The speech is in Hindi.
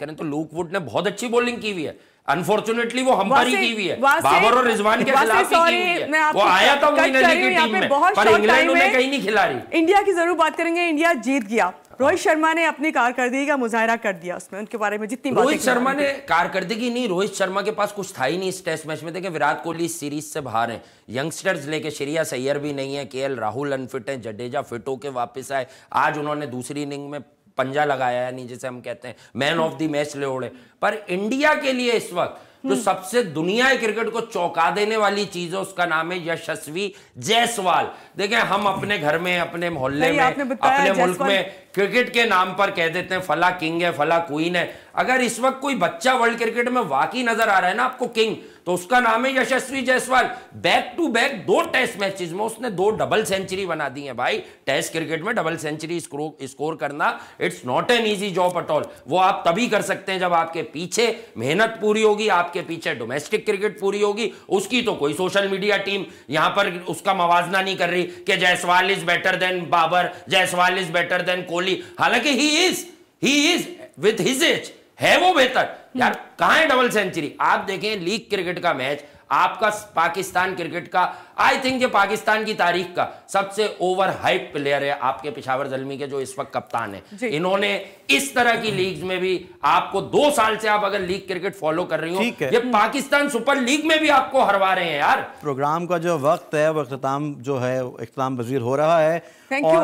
करें तो लूक वुड ने बहुत अच्छी बोलिंग की हुई है अनफॉर्चुनेटली वो हम पर ही की हुई है बाबर और रिजवान के खिलाफ की हुई है वो आया था टीम में पर इंग्लैंड उन्हें कहीं नहीं खिला रही इंडिया की जरूर बात करेंगे इंडिया जीत गया हाँ। रोहित शर्मा ने अपनी कारकर्दगी का मुजाहरा कर दिया उसमें उनके बारे में जितनी रोहित शर्मा ने कारकर्दगी नहीं रोहित शर्मा के पास कुछ था ही नहीं इस टेस्ट मैच में देखें विराट कोहली सीरीज से बाहर हैं यंगस्टर्स लेके श्रेया सैयर भी नहीं है के राहुल अनफिट हैं जडेजा फिट होके वापस आए आज उन्होंने दूसरी इनिंग में पंजा लगाया है नीचे से हम कहते हैं मैन ऑफ द मैच ले उड़े पर इंडिया के लिए इस वक्त जो तो सबसे दुनिया क्रिकेट को चौंका देने वाली चीज है उसका नाम है यशस्वी जायसवाल देखें हम अपने घर में अपने मोहल्ले में अपने मुल्क में क्रिकेट के नाम पर कह देते हैं फला किंग है फला क्वीन है अगर इस वक्त कोई बच्चा वर्ल्ड क्रिकेट में वाकई नजर आ रहा है ना आपको किंग तो उसका नाम है Yashasvi Jaiswal back to back दो टेस्ट मैचेस में उसने दो डबल सेंचुरी बना दी है भाई टेस्ट क्रिकेट में डबल सेंचुरी स्कोर करना it's not an easy job at all वो आप तभी कर सकते हैं जब आपके पीछे मेहनत पूरी होगी आपके पीछे डोमेस्टिक क्रिकेट पूरी होगी उसकी तो कोई सोशल मीडिया टीम यहां पर उसका मवाजना नहीं कर रही कि Jaiswal is better than Babar Jaiswal is better than Kohli definitely हालांकि he is he is with his age है वो बेहतर हम्म। यार कहा है डबल सेंचुरी आप देखें लीग क्रिकेट का मैच आपका पाकिस्तान क्रिकेट का आई थिंक ये पाकिस्तान की तारीख का सबसे ओवर हाइप प्लेयर है आपके पिशावर जलमी के जो इस वक्त कप्तान है इन्होंने इस तरह की लीग में भी आपको दो साल से आप अगर लीग क्रिकेट फॉलो कर रही हो ये पाकिस्तान सुपर लीग में भी आपको हरवा रहे हैं यार प्रोग्राम का जो वक्त है वो अख्ताम जो है अख्ताम वजीर हो रहा है